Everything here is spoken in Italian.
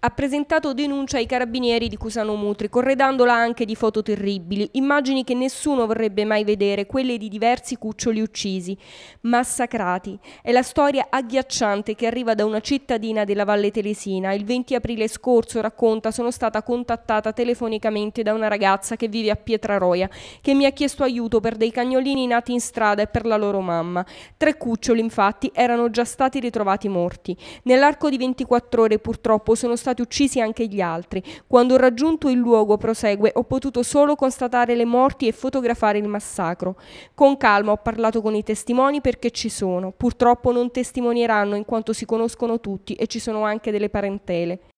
ha presentato denuncia ai carabinieri di Cusano Mutri, corredandola anche di foto terribili, immagini che nessuno vorrebbe mai vedere, quelle di diversi cuccioli uccisi, massacrati. È la storia agghiacciante che arriva da una cittadina della Valle Telesina. Il 20 aprile scorso, racconta, sono stata contattata telefonicamente da una ragazza che vive a Pietraroia, che mi ha chiesto aiuto per dei cagnolini nati in strada e per la loro mamma. Tre cuccioli, infatti, erano già stati ritrovati morti. Nell'arco di 24 ore, purtroppo, sono stati uccisi anche gli altri. Quando ho raggiunto il luogo, prosegue, ho potuto solo constatare le morti e fotografare il massacro. Con calma ho parlato con i testimoni perché ci sono. Purtroppo non testimonieranno in quanto si conoscono tutti e ci sono anche delle parentele.